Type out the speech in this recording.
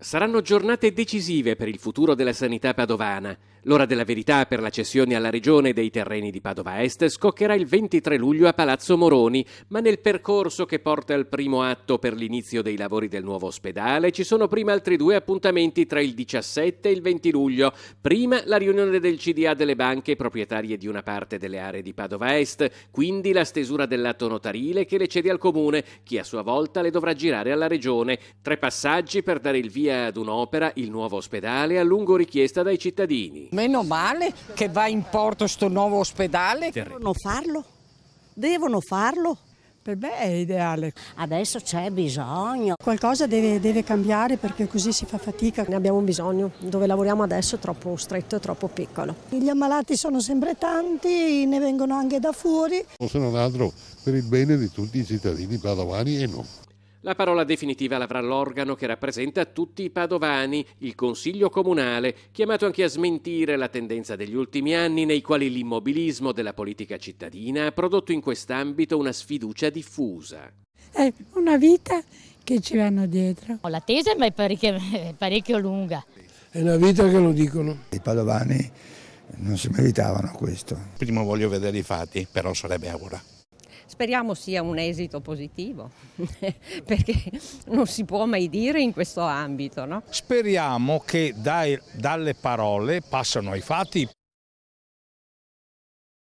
Saranno giornate decisive per il futuro della sanità padovana. L'ora della verità per la cessione alla Regione dei terreni di Padova Est scoccherà il 23 luglio a Palazzo Moroni, ma nel percorso che porta al primo atto per l'inizio dei lavori del nuovo ospedale ci sono prima altri due appuntamenti tra il 17 e il 20 luglio. Prima la riunione del CDA delle banche proprietarie di una parte delle aree di Padova Est, quindi la stesura dell'atto notarile che le cede al Comune, che a sua volta le dovrà girare alla Regione. Tre passaggi per dare il via via ad un'opera, il nuovo ospedale, a lungo richiesta dai cittadini. Meno male che va in porto questo nuovo ospedale. Devono farlo, devono farlo. Per me è ideale. Adesso c'è bisogno. Qualcosa deve, deve cambiare perché così si fa fatica. Ne abbiamo bisogno. Dove lavoriamo adesso è troppo stretto e troppo piccolo. Gli ammalati sono sempre tanti, ne vengono anche da fuori. se non altro per il bene di tutti i cittadini padovani e non. La parola definitiva l'avrà l'organo che rappresenta tutti i padovani, il Consiglio Comunale, chiamato anche a smentire la tendenza degli ultimi anni nei quali l'immobilismo della politica cittadina ha prodotto in quest'ambito una sfiducia diffusa. È una vita che ci vanno dietro. La tesi è parecchio, è parecchio lunga. È una vita che lo dicono. I padovani non si meritavano questo. Prima voglio vedere i fatti, però sarebbe ora. Speriamo sia un esito positivo, perché non si può mai dire in questo ambito. No? Speriamo che dai, dalle parole passano ai fatti.